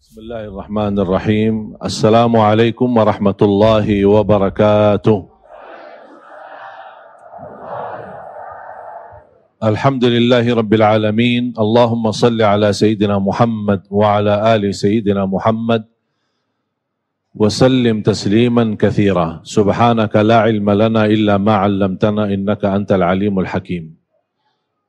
بسم الله الرحمن الرحيم السلام عليكم ورحمة الله وبركاته الحمد لله رب العالمين اللهم صل على سيدنا محمد وعلى آل سيدنا محمد وسلم تسليما كثيرا سبحانك لا علم لنا إلا ما علمتنا إنك أنت العليم الحكيم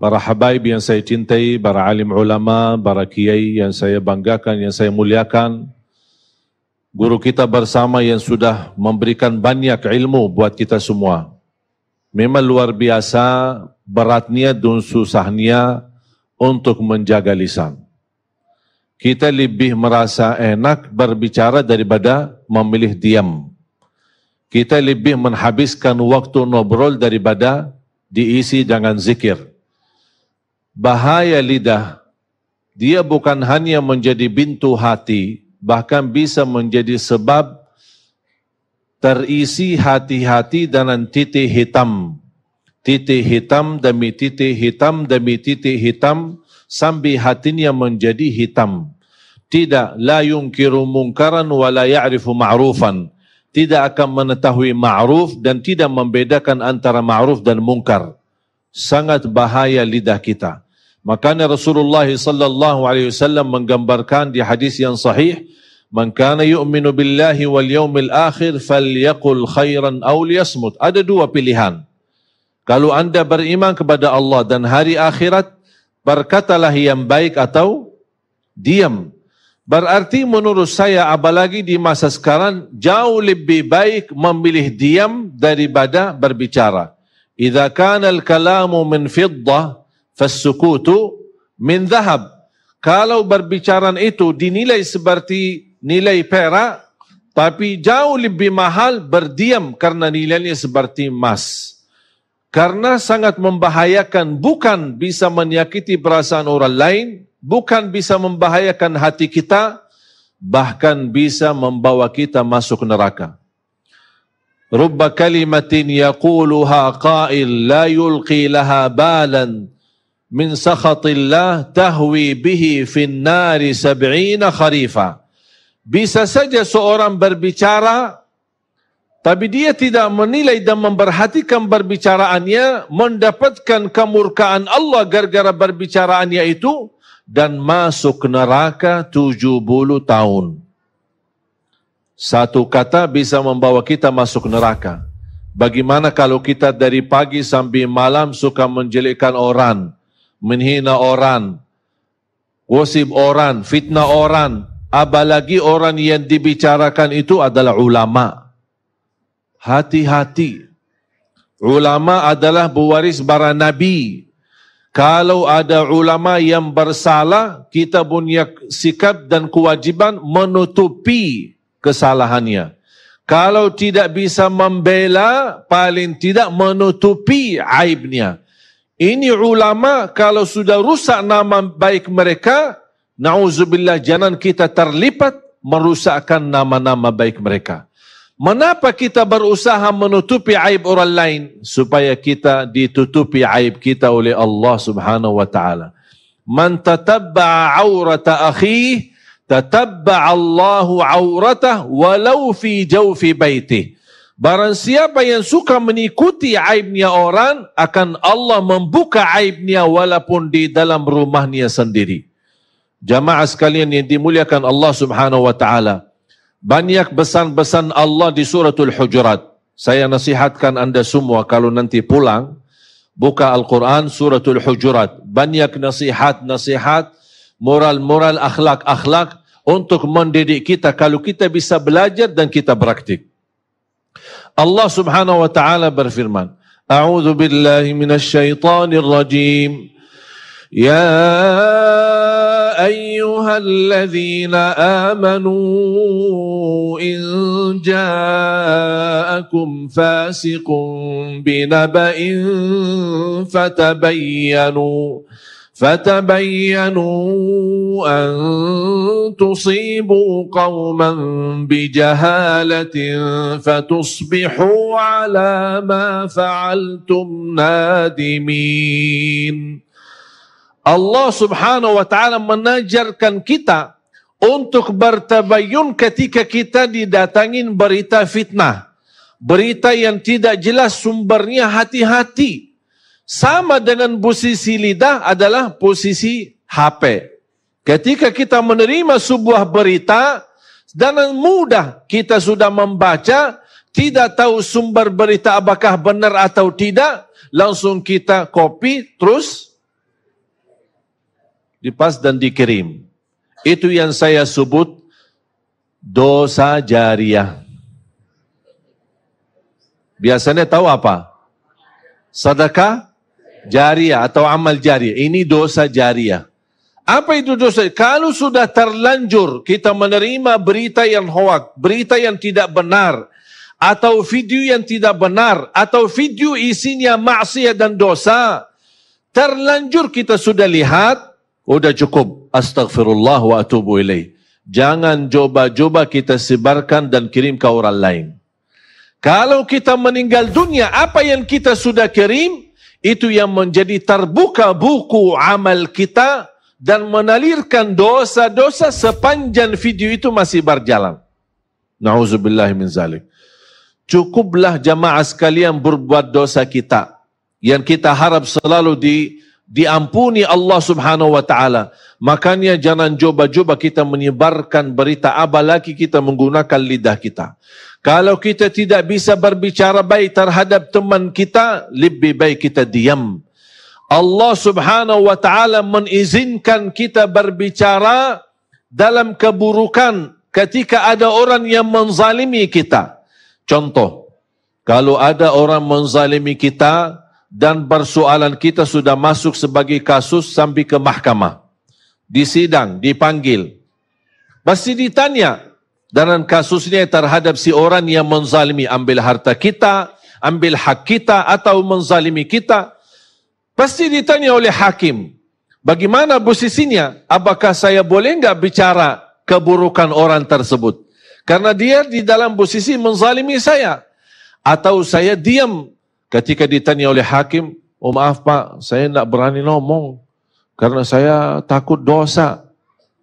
Para habaib yang saya cintai, para alim ulama, para kiai yang saya banggakan, yang saya muliakan, guru kita bersama yang sudah memberikan banyak ilmu buat kita semua. Memang luar biasa beratnya dan susahnya untuk menjaga lisan kita lebih merasa enak berbicara daripada memilih diam. Kita lebih menghabiskan waktu ngobrol daripada diisi dengan zikir. Bahaya lidah, dia bukan hanya menjadi pintu hati, bahkan bisa menjadi sebab terisi hati-hati dengan titik hitam. Titik hitam demi titik hitam demi titik hitam sambil hatinya menjadi hitam. Tidak la yungkiru mungkaran wa la ya'rifu ma'rufan. Tidak akan mengetahui ma'ruf dan tidak membedakan antara ma'ruf dan mungkar. Sangat bahaya lidah kita. Makanya Rasulullah sallallahu alaihi wasallam menggambarkan di hadis yang sahih, "Man kana yu'minu billahi wal yawmil akhir falyaqul khairan aw liyasmut." Ada dua pilihan. Kalau anda beriman kepada Allah dan hari akhirat, berkatalah yang baik atau diam. Berarti menurut saya apalagi di masa sekarang jauh lebih baik memilih diam daripada berbicara. Idza kana al-kalamu min fiddah fas-sukutu min dhahab. Kalau berbicaraan itu dinilai seperti nilai perak tapi jauh lebih mahal berdiam karena nilainya seperti emas. Karena sangat membahayakan, bukan bisa menyakiti perasaan orang lain, bukan bisa membahayakan hati kita, bahkan bisa membawa kita masuk neraka. Rubba kalimatin yaquluha qail la yulqi laha balan min sakhatillah tahwi bihi fin nari sab'ina kharifa. Bisa saja seorang berbicara tapi dia tidak menilai dan memperhatikan perbicaraannya, mendapatkan kemurkaan Allah gara-gara perbicaraannya itu, dan masuk neraka 70 tahun. Satu kata bisa membawa kita masuk neraka. Bagaimana kalau kita dari pagi sampai malam suka menjelekkan orang, menghina orang, gosip orang, fitnah orang, apalagi orang yang dibicarakan itu adalah ulama' hati-hati. Ulama adalah pewaris para nabi. Kalau ada ulama yang bersalah, kita punya sikap dan kewajiban menutupi kesalahannya. Kalau tidak bisa membela, paling tidak menutupi aibnya. Ini ulama kalau sudah rusak nama baik mereka, nauzubillah jangan kita terlipat merusakkan nama-nama baik mereka. Mengapa kita berusaha menutupi aib orang lain? Supaya kita ditutupi aib kita oleh Allah subhanahu wa ta'ala. Man tatabba'a awrata akhih, tatabba'a Allahu awratah walau fi jawfi baitih. Barang siapa yang suka mengikuti aibnya orang, akan Allah membuka aibnya walaupun di dalam rumahnya sendiri. Jamaah sekalian yang dimuliakan Allah subhanahu wa ta'ala. banyak pesan-pesan Allah di suratul hujurat. Saya nasihatkan anda semua kalau nanti pulang, buka Al-Quran suratul hujurat. Banyak nasihat-nasihat, moral-moral, akhlak-akhlak untuk mendidik kita kalau kita bisa belajar dan kita praktik. Allah subhanahu wa ta'ala berfirman, A'udhu billahi minasyaitanirrajim. Ya ايها الذين امنوا ان جاءكم فاسق بنبأ فتبينوا فتبينوا ان تصيبوا قوما بجهاله فتصبحوا على ما فعلتم نادمين Allah Subhanahu wa taala menajarkan kita untuk bertabayun ketika kita didatangin berita fitnah. Berita yang tidak jelas sumbernya hati-hati. Sama dengan posisi lidah adalah posisi HP. Ketika kita menerima sebuah berita dan mudah kita sudah membaca, tidak tahu sumber berita apakah benar atau tidak, langsung kita copy terus dipas dan dikirim. Itu yang saya sebut dosa jariah. Biasanya tahu apa? Sedekah jariah atau amal jariah. Ini dosa jariah. Apa itu dosa? Kalau sudah terlanjur kita menerima berita yang hoak, berita yang tidak benar, atau video yang tidak benar, atau video isinya maksiat dan dosa, terlanjur kita sudah lihat, Udah cukup. Astagfirullah wa atubu ilaih. Jangan coba-coba kita sebarkan dan kirim ke orang lain. Kalau kita meninggal dunia, apa yang kita sudah kirim, itu yang menjadi terbuka buku amal kita dan menalirkan dosa-dosa sepanjang video itu masih berjalan. Nauzubillah min zalik. Cukuplah jamaah sekalian berbuat dosa kita yang kita harap selalu di diampuni Allah Subhanahu wa taala. Makanya jangan coba-coba kita menyebarkan berita lagi kita menggunakan lidah kita. Kalau kita tidak bisa berbicara baik terhadap teman kita, lebih baik kita diam. Allah Subhanahu wa taala mengizinkan kita berbicara dalam keburukan ketika ada orang yang menzalimi kita. Contoh, kalau ada orang menzalimi kita, dan persoalan kita sudah masuk sebagai kasus sampai ke mahkamah. sidang, dipanggil. Pasti ditanya dalam kasusnya terhadap si orang yang menzalimi ambil harta kita, ambil hak kita atau menzalimi kita. Pasti ditanya oleh hakim, bagaimana posisinya? Apakah saya boleh enggak bicara keburukan orang tersebut? Karena dia di dalam posisi menzalimi saya. Atau saya diam Ketika ditanya oleh hakim, oh maaf pak, saya tidak berani ngomong karena saya takut dosa.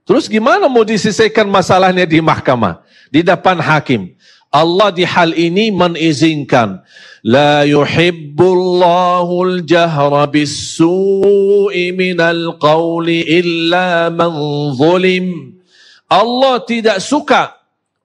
Terus gimana mau disisihkan masalahnya di mahkamah? Di depan hakim. Allah di hal ini menizinkan. La yuhibbullahu jahra bis minal qawli illa man zulim. Allah tidak suka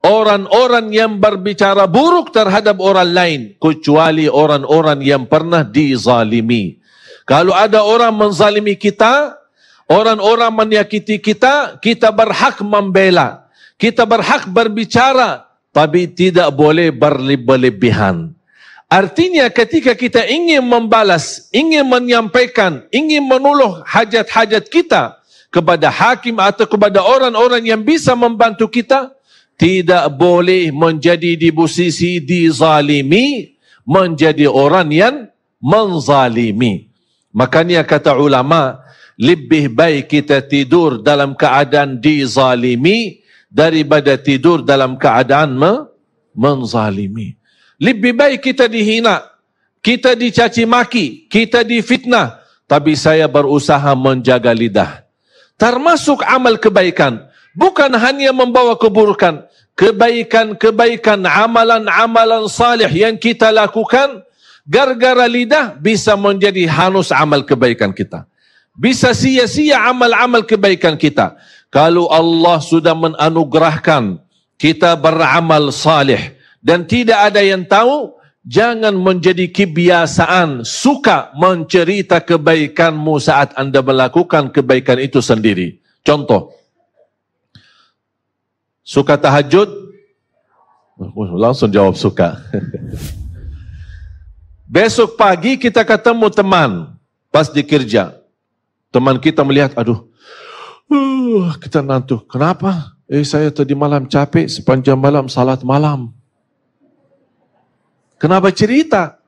orang-orang yang berbicara buruk terhadap orang lain kecuali orang-orang yang pernah dizalimi. Kalau ada orang menzalimi kita, orang-orang menyakiti kita, kita berhak membela, kita berhak berbicara, tapi tidak boleh berlebih-lebihan. Artinya ketika kita ingin membalas, ingin menyampaikan, ingin menolong hajat-hajat kita kepada hakim atau kepada orang-orang yang bisa membantu kita, tidak boleh menjadi di posisi dizalimi menjadi orang yang menzalimi makanya kata ulama lebih baik kita tidur dalam keadaan dizalimi daripada tidur dalam keadaan me menzalimi lebih baik kita dihina kita dicaci maki kita difitnah tapi saya berusaha menjaga lidah termasuk amal kebaikan bukan hanya membawa keburukan kebaikan-kebaikan amalan-amalan salih yang kita lakukan gara-gara lidah bisa menjadi hanus amal kebaikan kita. Bisa sia-sia amal-amal kebaikan kita. Kalau Allah sudah menganugerahkan kita beramal salih dan tidak ada yang tahu, jangan menjadi kebiasaan suka mencerita kebaikanmu saat anda melakukan kebaikan itu sendiri. Contoh, Suka tahajud? Langsung jawab suka. Besok pagi kita ketemu teman pas di kerja. Teman kita melihat, aduh, uh, kita nantu. Kenapa? Eh saya tadi malam capek sepanjang malam salat malam. Kenapa cerita?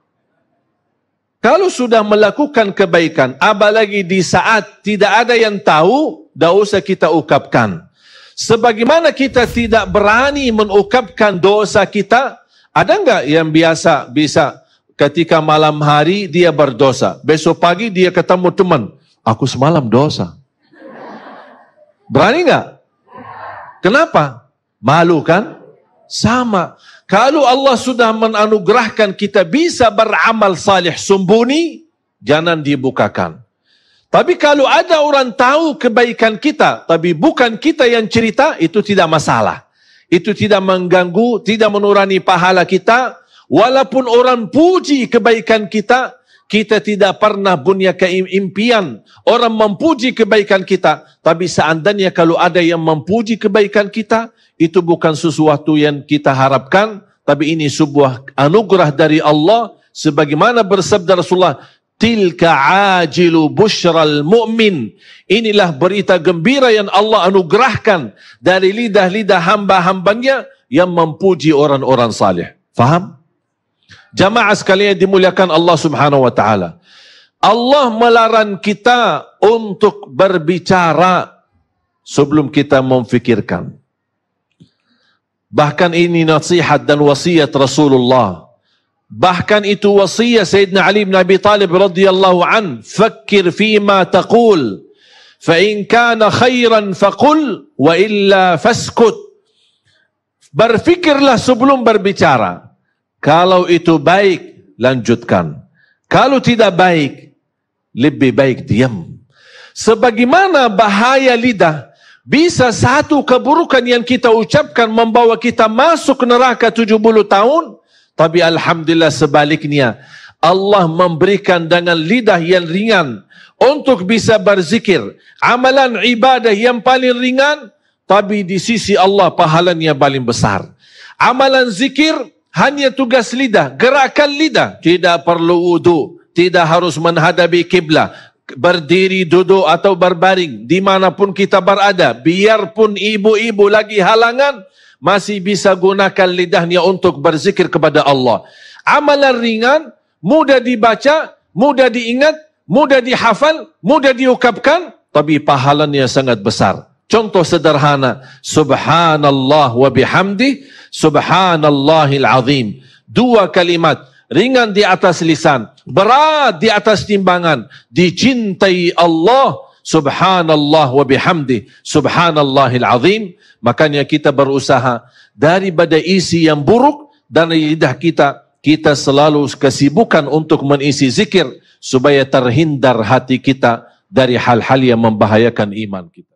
Kalau sudah melakukan kebaikan, apalagi di saat tidak ada yang tahu, tidak usah kita ungkapkan. Sebagaimana kita tidak berani mengungkapkan dosa kita, ada nggak yang biasa bisa ketika malam hari dia berdosa, besok pagi dia ketemu teman, aku semalam dosa. Berani nggak? Kenapa? Malu kan? Sama. Kalau Allah sudah menganugerahkan kita bisa beramal salih sembunyi, jangan dibukakan. Tapi kalau ada orang tahu kebaikan kita, tapi bukan kita yang cerita, itu tidak masalah. Itu tidak mengganggu, tidak menurani pahala kita. Walaupun orang puji kebaikan kita, kita tidak pernah punya keimpian orang mempuji kebaikan kita. Tapi seandainya kalau ada yang mempuji kebaikan kita, itu bukan sesuatu yang kita harapkan, tapi ini sebuah anugerah dari Allah sebagaimana bersabda Rasulullah Tilka ajilu bushral mu'min. Inilah berita gembira yang Allah anugerahkan dari lidah-lidah hamba-hambanya yang mempuji orang-orang salih. Faham? Jamaah sekalian dimuliakan Allah subhanahu wa ta'ala. Allah melarang kita untuk berbicara sebelum kita memfikirkan. Bahkan ini nasihat dan wasiat Rasulullah Bahkan itu wasiat Sayyidina Ali bin Abi Talib radhiyallahu an, "Fakir fi ma taqul, fa in kana khairan faqul wa illa faskut." Berfikirlah sebelum berbicara. Kalau itu baik, lanjutkan. Kalau tidak baik, lebih baik diam. Sebagaimana bahaya lidah, bisa satu keburukan yang kita ucapkan membawa kita masuk neraka 70 tahun Tapi Alhamdulillah sebaliknya, Allah memberikan dengan lidah yang ringan untuk bisa berzikir. Amalan ibadah yang paling ringan, tapi di sisi Allah pahalanya paling besar. Amalan zikir hanya tugas lidah, gerakan lidah. Tidak perlu udu tidak harus menghadapi kiblah berdiri duduk atau berbaring dimanapun kita berada biarpun ibu-ibu lagi halangan masih bisa gunakan lidahnya untuk berzikir kepada Allah. Amalan ringan, mudah dibaca, mudah diingat, mudah dihafal, mudah diukapkan, tapi pahalanya sangat besar. Contoh sederhana, Subhanallah wa bihamdi, Subhanallahil azim. Dua kalimat, ringan di atas lisan, berat di atas timbangan, dicintai Allah, Subhanallah wa bihamdi, subhanallahil azim. Makanya kita berusaha daripada isi yang buruk dan lidah kita, kita selalu kesibukan untuk mengisi zikir supaya terhindar hati kita dari hal-hal yang membahayakan iman kita.